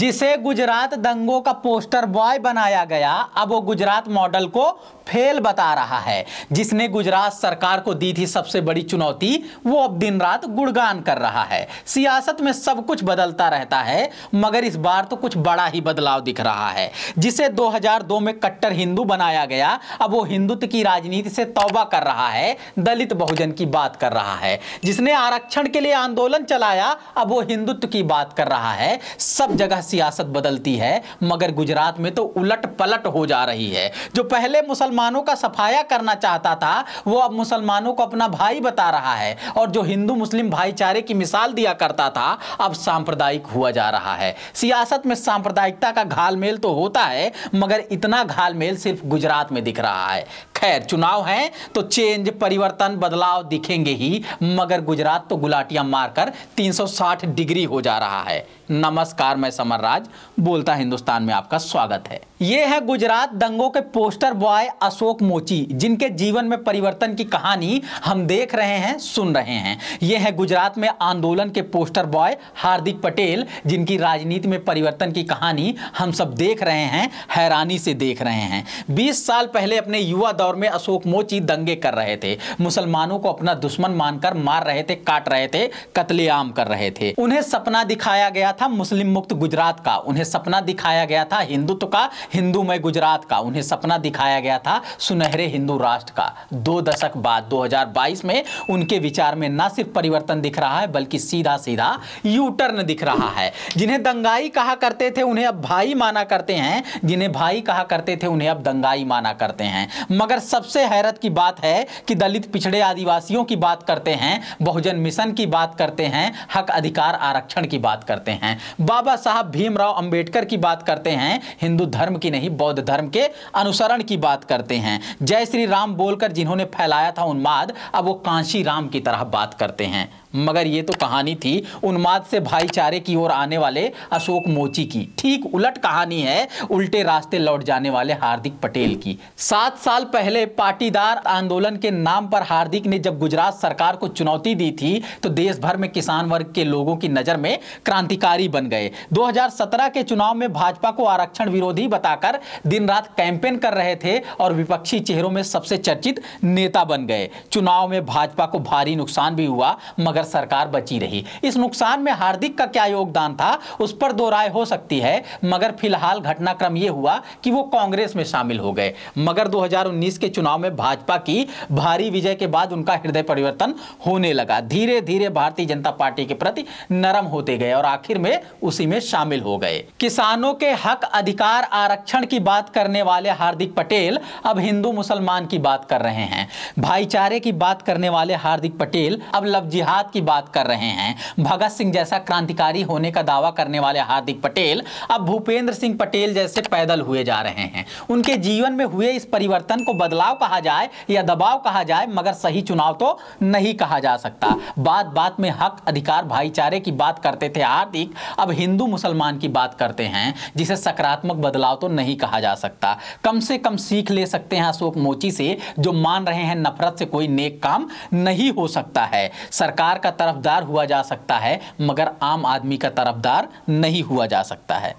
जिसे गुजरात दंगों का पोस्टर बॉय बनाया गया अब वो गुजरात मॉडल को फेल बता रहा है जिसने गुजरात सरकार को दी थी सबसे बड़ी चुनौती वो अब दिन रात गुणगान कर रहा है सियासत में सब कुछ बदलता रहता है मगर इस बार तो कुछ बड़ा ही बदलाव दिख रहा है जिसे 2002 में कट्टर हिंदू बनाया गया अब वो हिंदुत्व की राजनीति से तौबा कर रहा है दलित बहुजन की बात कर रहा है जिसने आरक्षण के लिए आंदोलन चलाया अब वो हिंदुत्व की बात कर रहा है सब जगह सियासत बदलती है मगर गुजरात में तो उलट पलट हो जा रही है जो पहले मुसलमान मुसलमानों का सफाया करना चाहता था वो अब मुसलमानों को अपना भाई बता रहा है और जो हिंदू मुस्लिम भाईचारे की मिसाल दिया करता था अब सांप्रदायिक हुआ जा रहा है सियासत में सांप्रदायिकता का घालमेल तो होता है मगर इतना घालमेल सिर्फ गुजरात में दिख रहा है खैर चुनाव है तो चेंज परिवर्तन बदलाव दिखेंगे ही मगर गुजरात तो गुलाटियां मारकर 360 डिग्री हो जा रहा है नमस्कार मैं समर राज बोलता हिंदुस्तान में आपका स्वागत है ये है गुजरात दंगों के पोस्टर बॉय अशोक मोची जिनके जीवन में परिवर्तन की कहानी हम देख रहे हैं सुन रहे हैं ये है गुजरात में आंदोलन के पोस्टर बॉय हार्दिक पटेल जिनकी राजनीति में परिवर्तन की कहानी हम सब देख रहे हैं हैरानी से देख रहे हैं बीस साल पहले अपने युवा दौर दौर में अशोक मोची दंगे कर रहे थे मुसलमानों को अपना दुश्मन मानकर मार रहे थे काट रहे थे कतलेआम कर रहे थे उन्हें सपना दिखाया गया था मुस्लिम मुक्त गुजरात का उन्हें सपना दिखाया गया था हिंदुत्व का हिंदू में गुजरात का उन्हें सपना दिखाया गया था सुनहरे हिंदू राष्ट्र का दो दशक बाद 2022 में उनके विचार में न सिर्फ परिवर्तन दिख रहा है बल्कि सीधा सीधा यू टर्न दिख रहा है जिन्हें दंगाई कहा करते थे उन्हें अब भाई माना करते हैं जिन्हें भाई कहा करते थे उन्हें अब दंगाई माना करते हैं मगर सबसे हैरत की बात है कि दलित पिछड़े आदिवासियों की बात करते हैं बहुजन मिशन की बात करते हैं हक अधिकार आरक्षण की बात करते हैं बाबा साहब भीमराव अंबेडकर की बात करते हैं हिंदू धर्म की नहीं बौद्ध धर्म के अनुसरण की बात करते हैं जय श्री राम बोलकर जिन्होंने फैलाया था उन्माद अब वो कांशी राम की तरह बात करते हैं मगर ये तो कहानी थी उन्माद से भाईचारे की ओर आने वाले अशोक मोची की ठीक उलट कहानी है उल्टे रास्ते लौट जाने वाले हार्दिक पटेल की सात साल पहले पाटीदार आंदोलन के नाम पर हार्दिक ने जब गुजरात सरकार को चुनौती दी थी तो देश भर में किसान वर्ग के लोगों की नजर में क्रांतिकारी बन गए दो के चुनाव में भाजपा को आरक्षण विरोधी बताकर दिन रात कैंपेन कर रहे थे और विपक्षी चेहरों में सबसे चर्चित नेता बन गए चुनाव में भाजपा को भारी नुकसान भी हुआ मगर अगर सरकार बची रही इस नुकसान में हार्दिक का क्या योगदान था उस पर दो राय हो सकती है मगर फिलहाल घटनाक्रम ये हुआ कि वो कांग्रेस में शामिल हो गए मगर 2019 के चुनाव में भाजपा की भारी विजय के बाद उनका हृदय परिवर्तन होने लगा धीरे धीरे भारतीय जनता पार्टी के प्रति नरम होते गए और आखिर में उसी में शामिल हो गए किसानों के हक अधिकार आरक्षण की बात करने वाले हार्दिक पटेल अब हिंदू मुसलमान की बात कर रहे हैं भाईचारे की बात करने वाले हार्दिक पटेल अब लव जिहाद की बात कर रहे हैं भगत सिंह जैसा क्रांतिकारी होने का दावा करने वाले हार्दिक पटेल अब भूपेंद्र सिंह पटेल जैसे पैदल हुए जा रहे हैं उनके जीवन में हुए इस परिवर्तन को बदलाव कहा जाए या दबाव कहा जाए मगर सही चुनाव तो नहीं कहा जा सकता बात बात में हक अधिकार भाईचारे की बात करते थे हार्दिक अब हिंदू मुसलमान की बात करते हैं जिसे सकारात्मक बदलाव तो नहीं कहा जा सकता कम से कम सीख ले सकते हैं अशोक मोची से जो मान रहे हैं नफरत से कोई नेक काम नहीं हो सकता है सरकार का तरफदार हुआ जा सकता है मगर आम आदमी का तरफदार नहीं हुआ जा सकता है